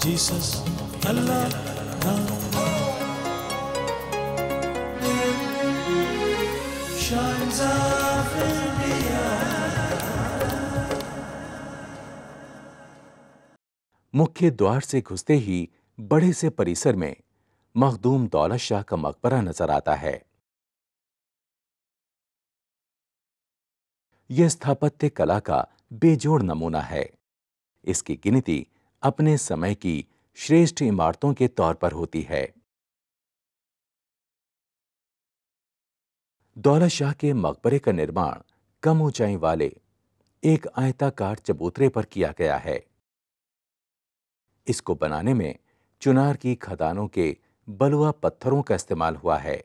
Jesus, Allah, मुख्य द्वार से घुसते ही बड़े से परिसर में मखदूम दौलत शाह का मकबरा नजर आता है यह स्थापत्य कला का बेजोड़ नमूना है इसकी गिनती अपने समय की श्रेष्ठ इमारतों के तौर पर होती है दौलत शाह के मकबरे का निर्माण कम ऊंचाई वाले एक आयताकार चबूतरे पर किया गया है इसको बनाने में चुनार की खदानों के बलुआ पत्थरों का इस्तेमाल हुआ है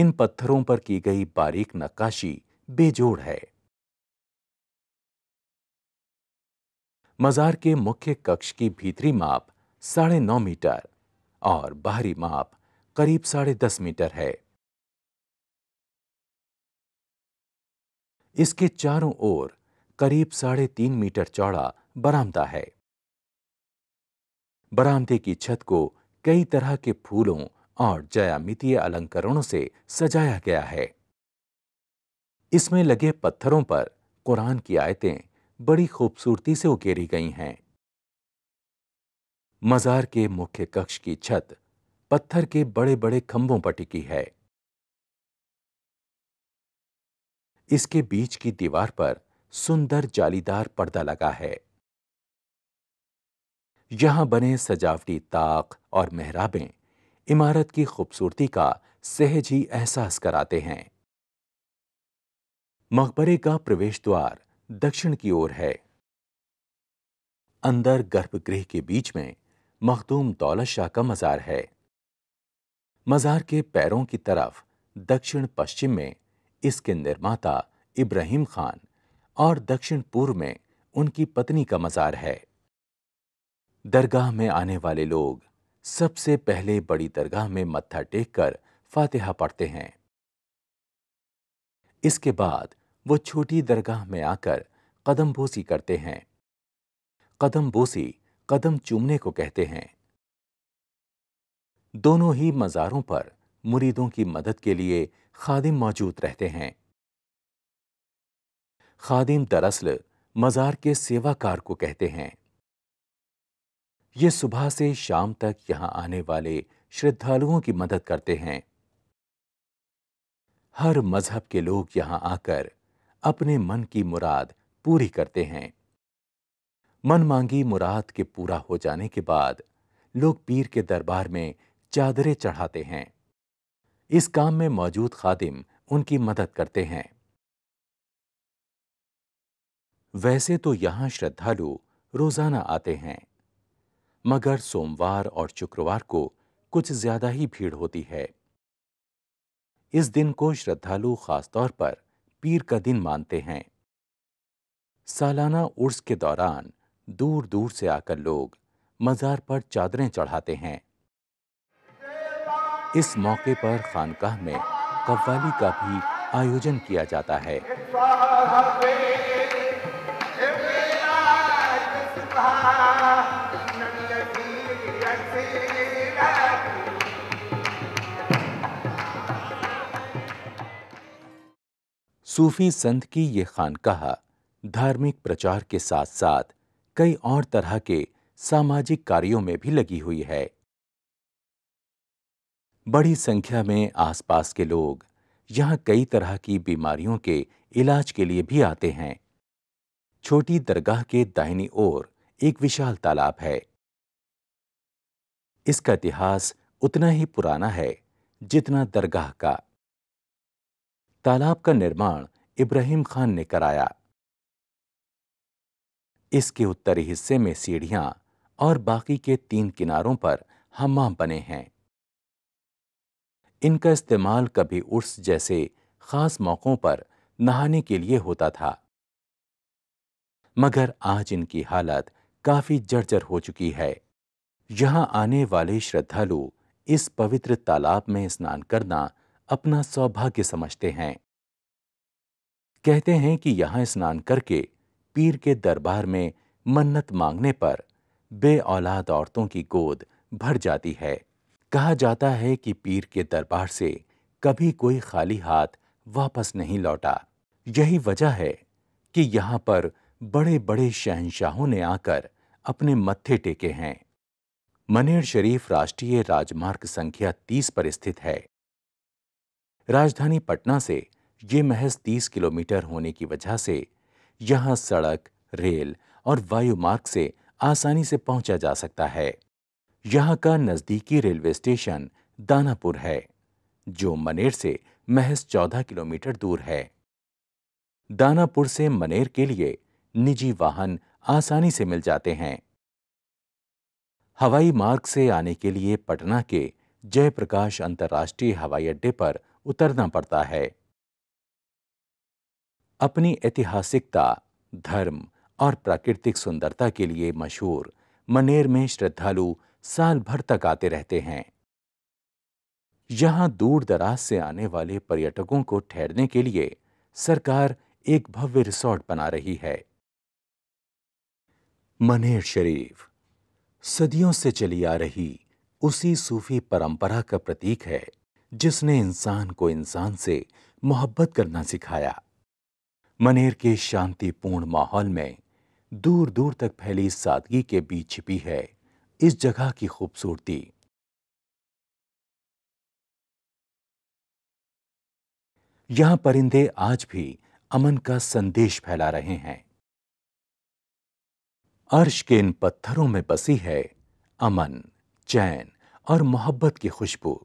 इन पत्थरों पर की गई बारीक नक्काशी बेजोड़ है मजार के मुख्य कक्ष की भीतरी माप साढ़े नौ मीटर और बाहरी माप करीब साढ़े दस मीटर है इसके चारों ओर करीब साढ़े तीन मीटर चौड़ा बरामदा है बरामदे की छत को कई तरह के फूलों और जयामितीय अलंकरणों से सजाया गया है इसमें लगे पत्थरों पर कुरान की आयतें बड़ी खूबसूरती से उकेरी गई हैं मजार के मुख्य कक्ष की छत पत्थर के बड़े बड़े खंभों पर टिकी है इसके बीच की दीवार पर सुंदर जालीदार पर्दा लगा है यहां बने सजावटी ताक और मेहराबें इमारत की खूबसूरती का सहज ही एहसास कराते हैं मकबरे का प्रवेश द्वार दक्षिण की ओर है अंदर गर्भगृह के बीच में मखदूम दौलत शाह का मजार है मजार के पैरों की तरफ दक्षिण पश्चिम में इसके निर्माता इब्राहिम खान और दक्षिण पूर्व में उनकी पत्नी का मजार है दरगाह में आने वाले लोग सबसे पहले बड़ी दरगाह में मत्था टेक कर फातिहा पढ़ते हैं इसके बाद वो छोटी दरगाह में आकर कदम बोसी करते हैं कदम बोसी कदम चूमने को कहते हैं दोनों ही मज़ारों पर मुरीदों की मदद के लिए खादिम मौजूद रहते हैं खादिम दरअसल मज़ार के सेवाकार को कहते हैं ये सुबह से शाम तक यहां आने वाले श्रद्धालुओं की मदद करते हैं हर मजहब के लोग यहां आकर अपने मन की मुराद पूरी करते हैं मन मांगी मुराद के पूरा हो जाने के बाद लोग पीर के दरबार में चादरें चढ़ाते हैं इस काम में मौजूद खादिम उनकी मदद करते हैं वैसे तो यहां श्रद्धालु रोजाना आते हैं मगर सोमवार और शुक्रवार को कुछ ज्यादा ही भीड़ होती है इस दिन को श्रद्धालु खासतौर पर पीर का दिन मानते हैं सालाना उर्स के दौरान दूर दूर से आकर लोग मज़ार पर चादरें चढ़ाते हैं इस मौके पर खानकाह में कव्वाली का भी आयोजन किया जाता है सूफी संत की ये खानकाह धार्मिक प्रचार के साथ साथ कई और तरह के सामाजिक कार्यों में भी लगी हुई है बड़ी संख्या में आसपास के लोग यहाँ कई तरह की बीमारियों के इलाज के लिए भी आते हैं छोटी दरगाह के दाहिनी ओर एक विशाल तालाब है इसका इतिहास उतना ही पुराना है जितना दरगाह का तालाब का निर्माण इब्राहिम खान ने कराया इसके उत्तरी हिस्से में सीढ़ियां और बाकी के तीन किनारों पर हमाम बने हैं इनका इस्तेमाल कभी उर्स जैसे खास मौकों पर नहाने के लिए होता था मगर आज इनकी हालत काफी जर्जर हो चुकी है यहां आने वाले श्रद्धालु इस पवित्र तालाब में स्नान करना अपना सौभाग्य समझते हैं कहते हैं कि यहां स्नान करके पीर के दरबार में मन्नत मांगने पर बे औलाद औरतों की गोद भर जाती है कहा जाता है कि पीर के दरबार से कभी कोई खाली हाथ वापस नहीं लौटा यही वजह है कि यहाँ पर बड़े बड़े शहनशाहों ने आकर अपने मत्थे टेके हैं मनेर शरीफ राष्ट्रीय राजमार्ग संख्या 30 पर स्थित है राजधानी पटना से ये महज 30 किलोमीटर होने की वजह से यहाँ सड़क रेल और वायु मार्ग से आसानी से पहुंचा जा सकता है यहाँ का नज़दीकी रेलवे स्टेशन दानापुर है जो मनेर से महज 14 किलोमीटर दूर है दानापुर से मनेर के लिए निजी वाहन आसानी से मिल जाते हैं हवाई मार्ग से आने के लिए पटना के जयप्रकाश अंतर्राष्ट्रीय हवाई अड्डे पर उतरना पड़ता है अपनी ऐतिहासिकता धर्म और प्राकृतिक सुंदरता के लिए मशहूर मनेर में श्रद्धालु साल भर तक आते रहते हैं यहां दूर दराज से आने वाले पर्यटकों को ठहरने के लिए सरकार एक भव्य रिसोर्ट बना रही है मनेर शरीफ सदियों से चली आ रही उसी सूफी परंपरा का प्रतीक है जिसने इंसान को इंसान से मोहब्बत करना सिखाया मनेर के शांतिपूर्ण माहौल में दूर दूर तक फैली सादगी के बीच छिपी है इस जगह की खूबसूरती यहां परिंदे आज भी अमन का संदेश फैला रहे हैं अर्श के इन पत्थरों में बसी है अमन चैन और मोहब्बत की खुशबू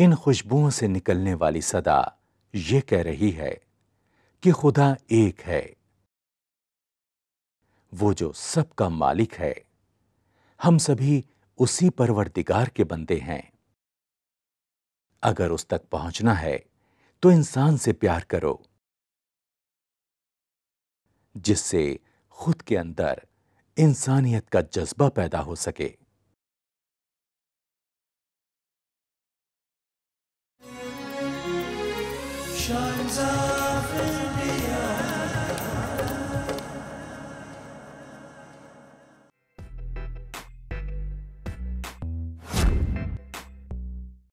इन खुशबुओं से निकलने वाली सदा ये कह रही है कि खुदा एक है वो जो सबका मालिक है हम सभी उसी परवरदिगार के बंदे हैं अगर उस तक पहुंचना है तो इंसान से प्यार करो जिससे खुद के अंदर इंसानियत का जज्बा पैदा हो सके shines off in the beyond.